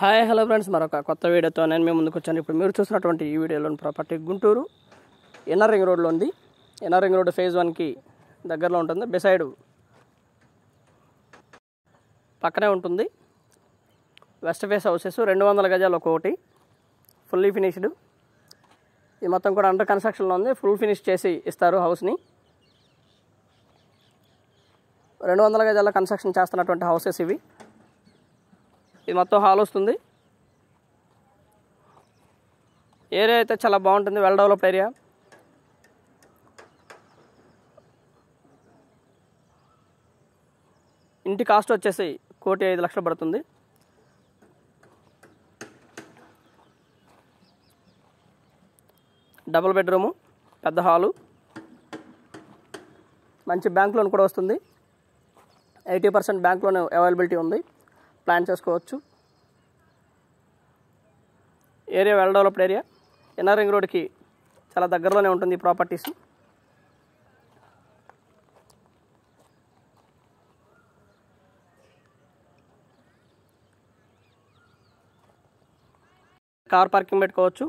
hi hello friends మరొక కొత్త వీడియోతో నేను మేము ముందుకు వచ్చాను ఇప్పుడు మీరు చూసినటువంటి ఈ వీడియోలోని ప్రాపర్టీ గుంటూరు ఎన్ఆర్ రింగ్ రోడ్లో ఉంది ఎన్ఆర్ రింగ్ రోడ్ ఫేజ్ వన్కి దగ్గరలో ఉంటుంది బిసైడ్ పక్కనే ఉంటుంది వెస్ట్ ఫేస్ హౌసెస్ రెండు వందల గజాలు ఒక్కొక్కటి ఫుల్లీ ఫినిష్డ్ ఈ మొత్తం కూడా అండర్ కన్స్ట్రక్షన్లో ఉంది ఫుల్ ఫినిష్ చేసి ఇస్తారు హౌస్ని రెండు వందల గజాల కన్స్ట్రక్షన్ చేస్తున్నటువంటి హౌసెస్ ఇవి ఇది మొత్తం హాల్ వస్తుంది ఏరియా అయితే చాలా బాగుంటుంది వెల్ డెవలప్ ఏరియా ఇంటి కాస్ట్ వచ్చేసి కోటి ఐదు లక్షలు పడుతుంది డబుల్ బెడ్రూము పెద్ద హాలు మంచి బ్యాంక్ లోన్ కూడా వస్తుంది eighty percent bank loan availability ఉంది ప్లాన్ చేసుకోవచ్చు area well developed area inner ring రోడ్కి చాలా దగ్గరలోనే ఉంటుంది ప్రాపర్టీస్ కార్ పార్కింగ్ పెట్టుకోవచ్చు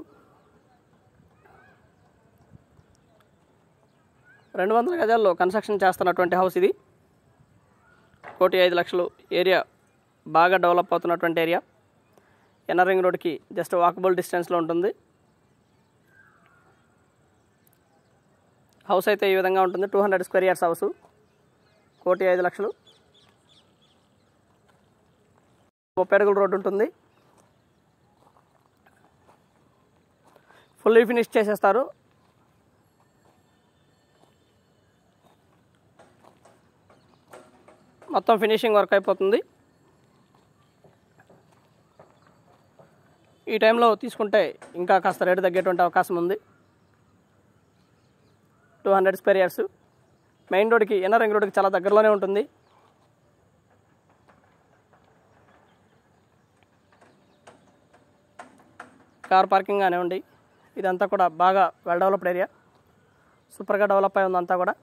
రెండు వందల గజాల్లో కన్స్ట్రక్షన్ చేస్తున్నటువంటి హౌస్ ఇది కోటి ఐదు లక్షలు ఏరియా బాగా డెవలప్ అవుతున్నటువంటి ఏరియా ఎన్నరింగ్ రోడ్కి జస్ట్ వాకబుల్ డిస్టెన్స్లో ఉంటుంది హౌస్ అయితే ఈ విధంగా ఉంటుంది two hundred square yards house కోటి ఐదు లక్షలు ముప్పై అడుగుల రోడ్డు ఉంటుంది ఫుల్లీ ఫినిష్ చేసేస్తారు మొత్తం ఫినిషింగ్ వర్క్ అయిపోతుంది ఈ టైంలో తీసుకుంటే ఇంకా కాస్త రేటు తగ్గేటువంటి అవకాశం ఉంది two hundred square yards main రోడ్కి ఎన్ఆర్ రింగ్ రోడ్కి చాలా దగ్గరలోనే ఉంటుంది కార్ పార్కింగ్ కానివ్వండి ఇదంతా కూడా బాగా వెల్ డెవలప్డ్ ఏరియా సూపర్గా డెవలప్ అయి ఉందంతా కూడా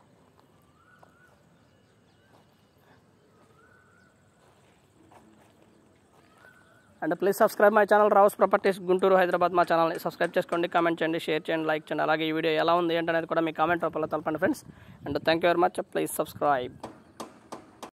and please subscribe my channel Raavas properties Guntur Hyderabad మా ఛానల్ని సబ్స్క్రైబ్ చేసుకోండి కామెంట్ చేయండి షేర్ చేయండి లైక్ చేయండి అలాగే ఈ వీడియో ఎలా ఉంది ఏంటనేది కూడా మీ కామెంట్ రూపంలో తెలపండి friends and thank you very much please subscribe